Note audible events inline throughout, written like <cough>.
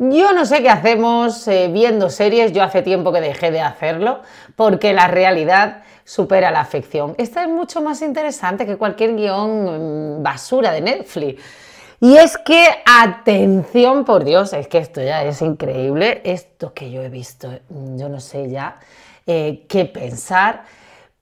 Yo no sé qué hacemos eh, viendo series, yo hace tiempo que dejé de hacerlo, porque la realidad supera la ficción. Esta es mucho más interesante que cualquier guión mm, basura de Netflix. Y es que, atención por Dios, es que esto ya es increíble, esto que yo he visto, mm, yo no sé ya eh, qué pensar,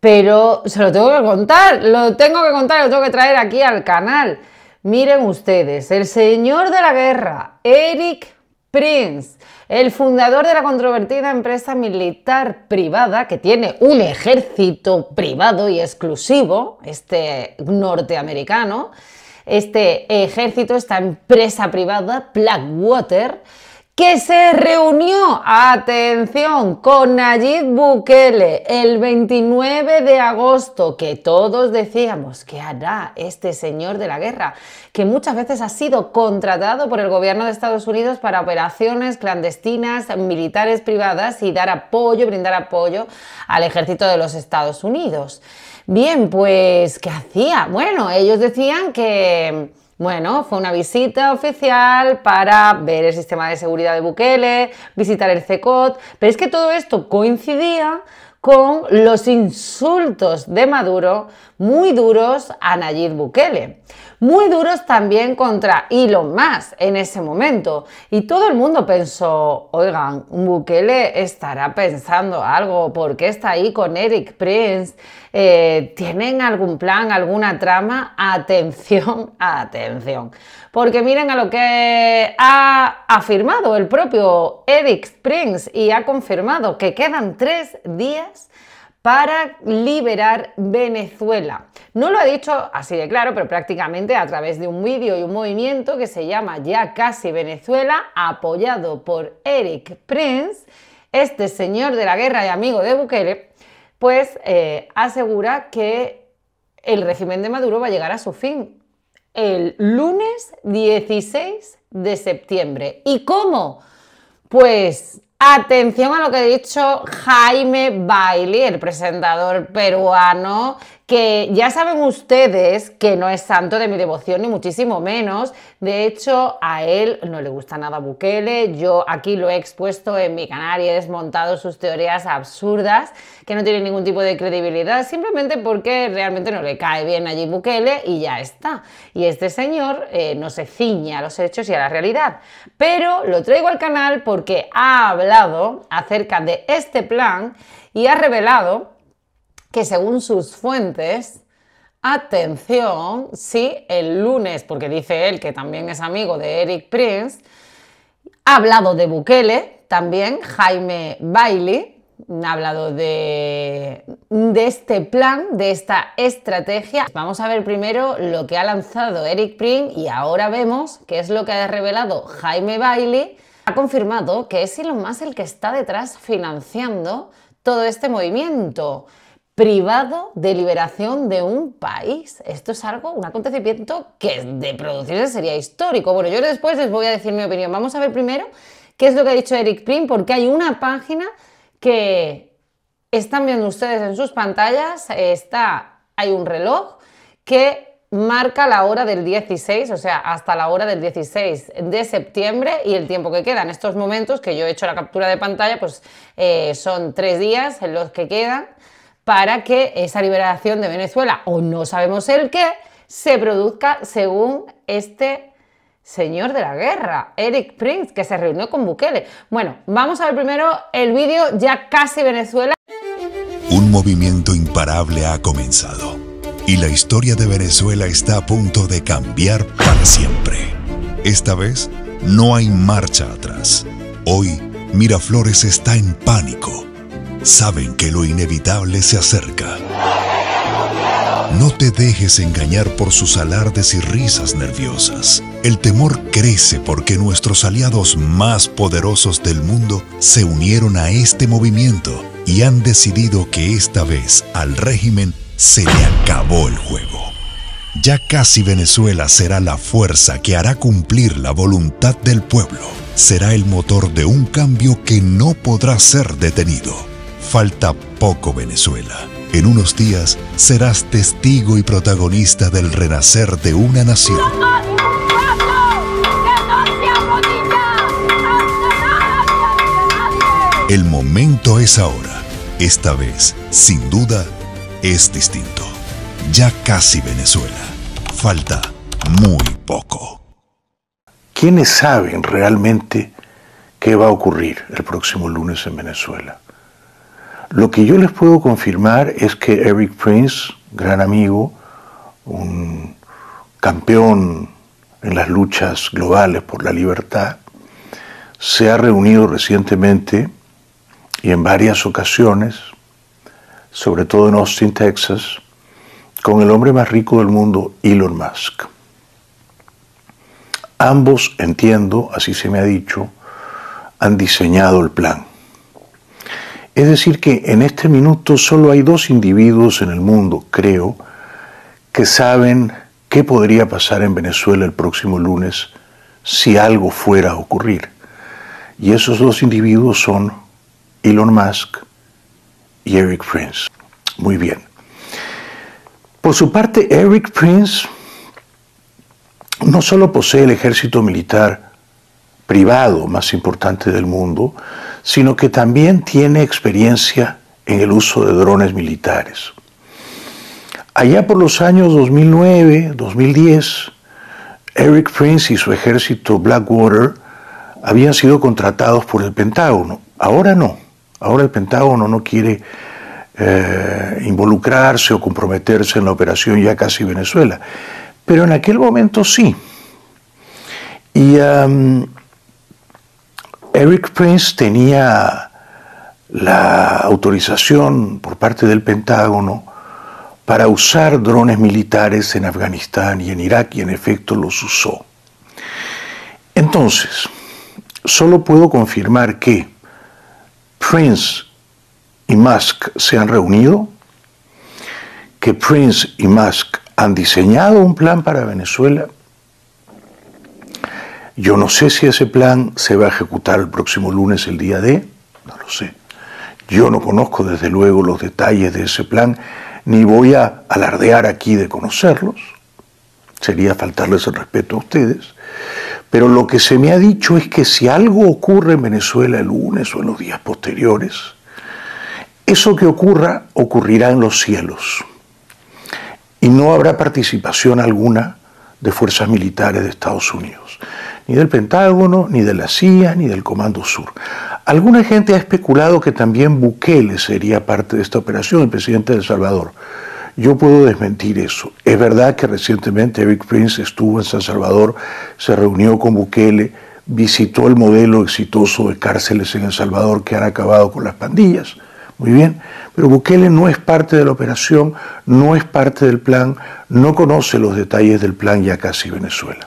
pero se lo tengo que contar, lo tengo que contar, lo tengo que traer aquí al canal. Miren ustedes, el señor de la guerra, Eric Prince, el fundador de la controvertida empresa militar privada que tiene un ejército privado y exclusivo, este norteamericano, este ejército, esta empresa privada, Blackwater, que se reunió, atención, con Nayib Bukele el 29 de agosto, que todos decíamos que hará este señor de la guerra, que muchas veces ha sido contratado por el gobierno de Estados Unidos para operaciones clandestinas, militares privadas y dar apoyo, brindar apoyo al ejército de los Estados Unidos. Bien, pues, ¿qué hacía? Bueno, ellos decían que bueno, fue una visita oficial para ver el sistema de seguridad de Bukele, visitar el CECOT, pero es que todo esto coincidía con los insultos de Maduro, muy duros a Nayib Bukele, muy duros también contra Elon Musk en ese momento. Y todo el mundo pensó, oigan, Bukele estará pensando algo, porque está ahí con Eric Prince? Eh, ¿Tienen algún plan, alguna trama? Atención, <laughs> atención. Porque miren a lo que ha afirmado el propio Eric Prince y ha confirmado que quedan tres días para liberar Venezuela. No lo ha dicho así de claro, pero prácticamente a través de un vídeo y un movimiento que se llama Ya casi Venezuela, apoyado por Eric Prince, este señor de la guerra y amigo de Bukele, pues eh, asegura que el régimen de Maduro va a llegar a su fin el lunes 16 de septiembre. ¿Y cómo? Pues Atención a lo que ha dicho Jaime Bailey, el presentador peruano que ya saben ustedes que no es santo de mi devoción, ni muchísimo menos. De hecho, a él no le gusta nada Bukele. Yo aquí lo he expuesto en mi canal y he desmontado sus teorías absurdas, que no tienen ningún tipo de credibilidad, simplemente porque realmente no le cae bien allí Bukele y ya está. Y este señor eh, no se ciña a los hechos y a la realidad. Pero lo traigo al canal porque ha hablado acerca de este plan y ha revelado que según sus fuentes, atención, sí, el lunes, porque dice él que también es amigo de Eric Prince, ha hablado de Bukele, también Jaime Bailey, ha hablado de, este plan, de esta estrategia. Vamos a ver primero lo que ha lanzado Eric Prince y ahora vemos qué es lo que ha revelado Jaime Bailey. Ha confirmado que es Elon más el que está detrás financiando todo este movimiento privado de liberación de un país. Esto es algo, un acontecimiento que de producirse sería histórico. Bueno, yo después les voy a decir mi opinión. Vamos a ver primero qué es lo que ha dicho Eric Prim, porque hay una página que están viendo ustedes en sus pantallas, está, hay un reloj que marca la hora del 16, o sea, hasta la hora del 16 de septiembre y el tiempo que queda. En estos momentos que yo he hecho la captura de pantalla, pues eh, son tres días en los que quedan para que esa liberación de Venezuela, o no sabemos el qué, se produzca según este señor de la guerra, Eric Prince, que se reunió con Bukele. Bueno, vamos a ver primero el vídeo ya casi Venezuela. Un movimiento imparable ha comenzado y la historia de Venezuela está a punto de cambiar para siempre. Esta vez no hay marcha atrás. Hoy Miraflores está en pánico saben que lo inevitable se acerca. No te dejes engañar por sus alardes y risas nerviosas. El temor crece porque nuestros aliados más poderosos del mundo se unieron a este movimiento y han decidido que esta vez al régimen se le acabó el juego. Ya casi Venezuela será la fuerza que hará cumplir la voluntad del pueblo. Será el motor de un cambio que no podrá ser detenido Falta poco Venezuela. En unos días serás testigo y protagonista del renacer de una nación. El momento es ahora. Esta vez, sin duda, es distinto. Ya casi Venezuela. Falta muy poco. ¿Quiénes saben realmente qué va a ocurrir el próximo lunes en Venezuela? Lo que yo les puedo confirmar es que Eric Prince, gran amigo, un campeón en las luchas globales por la libertad, se ha reunido recientemente y en varias ocasiones, sobre todo en Austin, Texas, con el hombre más rico del mundo, Elon Musk. Ambos, entiendo, así se me ha dicho, han diseñado el plan. Es decir, que en este minuto solo hay dos individuos en el mundo, creo, que saben qué podría pasar en Venezuela el próximo lunes si algo fuera a ocurrir. Y esos dos individuos son Elon Musk y Eric Prince. Muy bien. Por su parte, Eric Prince no solo posee el ejército militar privado más importante del mundo, sino que también tiene experiencia en el uso de drones militares. Allá por los años 2009-2010, Eric Prince y su ejército Blackwater habían sido contratados por el Pentágono. Ahora no. Ahora el Pentágono no quiere eh, involucrarse o comprometerse en la operación ya casi Venezuela. Pero en aquel momento sí. Y Eric Prince tenía la autorización por parte del Pentágono para usar drones militares en Afganistán y en Irak y en efecto los usó. Entonces, solo puedo confirmar que Prince y Musk se han reunido, que Prince y Musk han diseñado un plan para Venezuela yo no sé si ese plan se va a ejecutar el próximo lunes, el día de, no lo sé. Yo no conozco desde luego los detalles de ese plan, ni voy a alardear aquí de conocerlos, sería faltarles el respeto a ustedes, pero lo que se me ha dicho es que si algo ocurre en Venezuela el lunes o en los días posteriores, eso que ocurra ocurrirá en los cielos y no habrá participación alguna de fuerzas militares de Estados Unidos ni del Pentágono, ni de la CIA, ni del Comando Sur. Alguna gente ha especulado que también Bukele sería parte de esta operación, el presidente de El Salvador. Yo puedo desmentir eso. Es verdad que recientemente Eric Prince estuvo en San Salvador, se reunió con Bukele, visitó el modelo exitoso de cárceles en El Salvador que han acabado con las pandillas. Muy bien, pero Bukele no es parte de la operación, no es parte del plan, no conoce los detalles del plan ya casi Venezuela.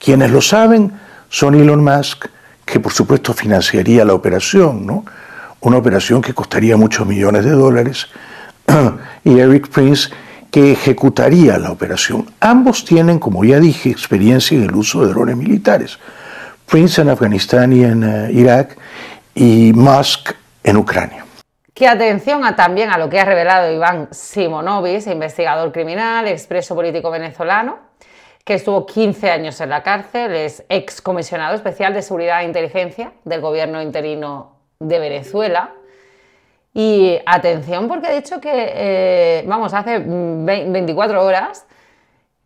Quienes lo saben son Elon Musk, que por supuesto financiaría la operación, ¿no? una operación que costaría muchos millones de dólares, <clears throat> y Eric Prince, que ejecutaría la operación. Ambos tienen, como ya dije, experiencia en el uso de drones militares. Prince en Afganistán y en eh, Irak y Musk en Ucrania. Qué atención también a lo que ha revelado Iván Simonovic, investigador criminal, expreso político venezolano, que estuvo 15 años en la cárcel, es excomisionado especial de Seguridad e Inteligencia del gobierno interino de Venezuela. Y atención, porque ha dicho que, eh, vamos, hace 24 mm, horas,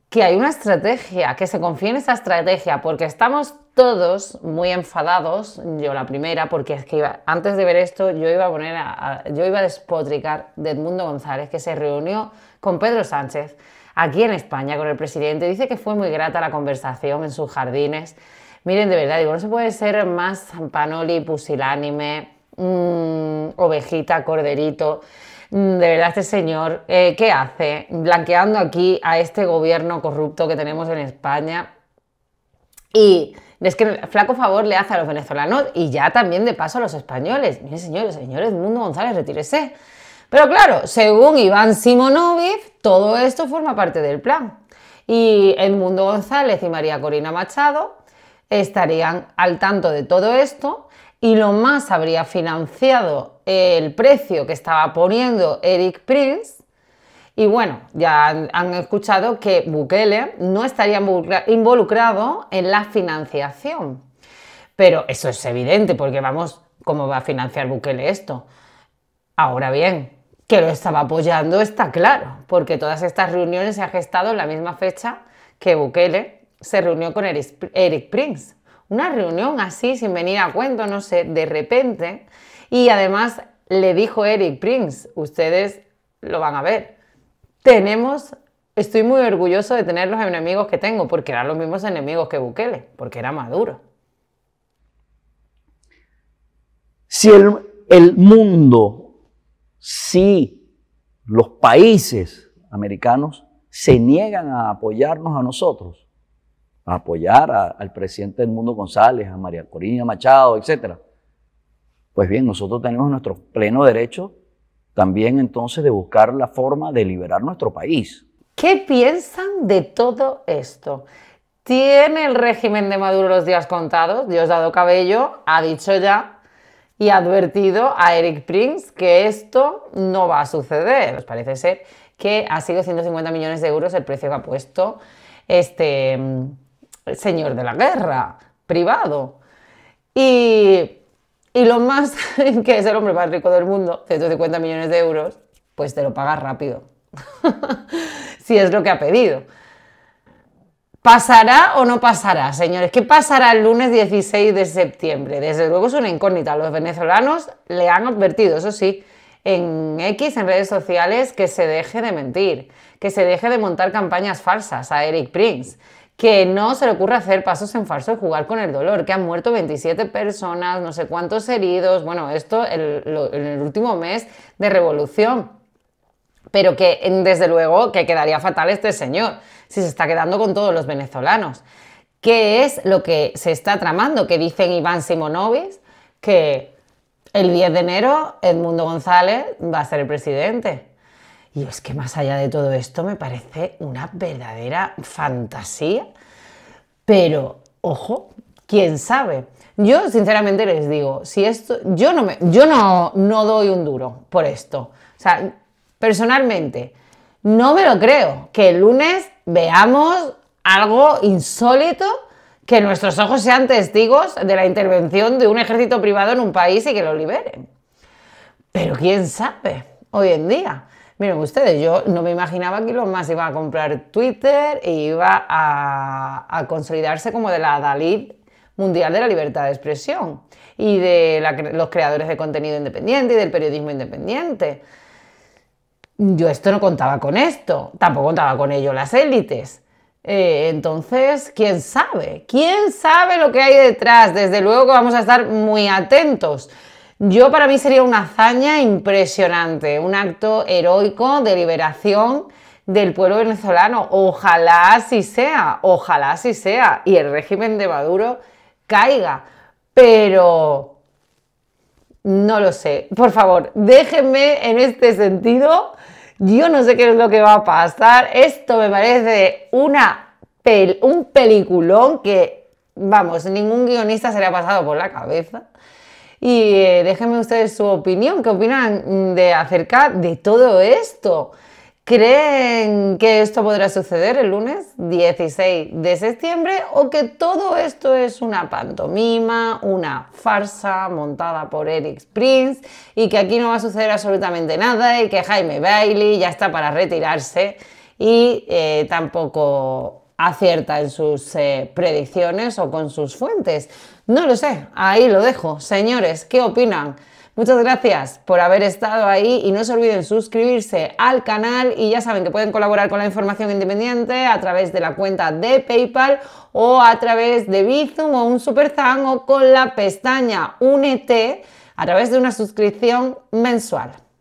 que hay una estrategia, que se confía en esa estrategia, porque estamos todos muy enfadados, yo la primera, porque es que antes de ver esto yo iba a poner a, yo iba a despotricar de Edmundo González, que se reunió con Pedro Sánchez aquí en España con el presidente. Dice que fue muy grata la conversación en sus jardines. Miren, de verdad, digo, no se puede ser más panoli, pusilánime, mm, ovejita, corderito. Mm, de verdad, este señor, eh, ¿qué hace? Blanqueando aquí a este gobierno corrupto que tenemos en España. Y es que flaco favor le hace a los venezolanos y ya también de paso a los españoles. Miren, señores, señores, Mundo González, retírese. Pero claro, según Iván Simonovic, todo esto forma parte del plan. Y Edmundo González y María Corina Machado estarían al tanto de todo esto y lo más habría financiado el precio que estaba poniendo Eric Prince. Y bueno, ya han escuchado que Bukele no estaría involucrado en la financiación. Pero eso es evidente, porque vamos, ¿cómo va a financiar Bukele esto? Ahora bien, que lo estaba apoyando, está claro, porque todas estas reuniones se han gestado en la misma fecha que Bukele se reunió con Eric Prince. Una reunión así, sin venir a cuento, no sé, de repente. Y además le dijo Eric Prince, ustedes lo van a ver. Tenemos, estoy muy orgulloso de tener los enemigos que tengo, porque eran los mismos enemigos que Bukele, porque era Maduro. Si el, el mundo si los países americanos se niegan a apoyarnos a nosotros, a apoyar al presidente del mundo González, a María Corina Machado, etc., pues bien, nosotros tenemos nuestro pleno derecho también entonces de buscar la forma de liberar nuestro país. ¿Qué piensan de todo esto? ¿Tiene el régimen de Maduro los días contados? Dios dado Cabello ha dicho ya y ha advertido a Eric Prince que esto no va a suceder. Nos pues parece ser que ha sido 150 millones de euros el precio que ha puesto este mm, señor de la guerra privado. Y, y lo más <laughs> que es el hombre más rico del mundo, 150 millones de euros, pues te lo pagas rápido, <laughs> si es lo que ha pedido. ¿Pasará o no pasará, señores? ¿Qué pasará el lunes 16 de septiembre? Desde luego es una incógnita. Los venezolanos le han advertido, eso sí, en X, en redes sociales, que se deje de mentir, que se deje de montar campañas falsas a Eric Prince, que no se le ocurra hacer pasos en falso y jugar con el dolor, que han muerto 27 personas, no sé cuántos heridos. Bueno, esto en el, el último mes de revolución pero que desde luego que quedaría fatal este señor si se está quedando con todos los venezolanos. ¿Qué es lo que se está tramando? Que dicen Iván Simonovis que el 10 de enero Edmundo González va a ser el presidente. Y es que más allá de todo esto me parece una verdadera fantasía. Pero, ojo, quién sabe. Yo sinceramente les digo, si esto, yo no me, yo no, no doy un duro por esto. O sea, personalmente, no me lo creo que el lunes veamos algo insólito que nuestros ojos sean testigos de la intervención de un ejército privado en un país y que lo liberen. Pero quién sabe hoy en día. Miren ustedes, yo no me imaginaba que los más iba a comprar Twitter e iba a, consolidarse como de la Dalit mundial de la libertad de expresión y de los creadores de contenido independiente y del periodismo independiente yo esto no contaba con esto, tampoco contaba con ello las élites. Eh, entonces, ¿quién sabe? ¿Quién sabe lo que hay detrás? Desde luego que vamos a estar muy atentos. Yo para mí sería una hazaña impresionante, un acto heroico de liberación del pueblo venezolano. Ojalá así sea, ojalá así sea, y el régimen de Maduro caiga. Pero no lo sé. Por favor, déjenme en este sentido yo no sé qué es lo que va a pasar. Esto me parece una un peliculón que, vamos, ningún guionista se le ha pasado por la cabeza. Y eh, déjenme ustedes su opinión, qué opinan de acerca de todo esto. ¿Creen que esto podrá suceder el lunes 16 de septiembre o que todo esto es una pantomima, una farsa montada por Eric Prince y que aquí no va a suceder absolutamente nada y que Jaime Bailey ya está para retirarse y eh, tampoco acierta en sus eh, predicciones o con sus fuentes? No lo sé, ahí lo dejo. Señores, ¿qué opinan? Muchas gracias por haber estado ahí y no se olviden suscribirse al canal y ya saben que pueden colaborar con la información independiente a través de la cuenta de PayPal o a través de Bizum o un Super o con la pestaña Únete a través de una suscripción mensual.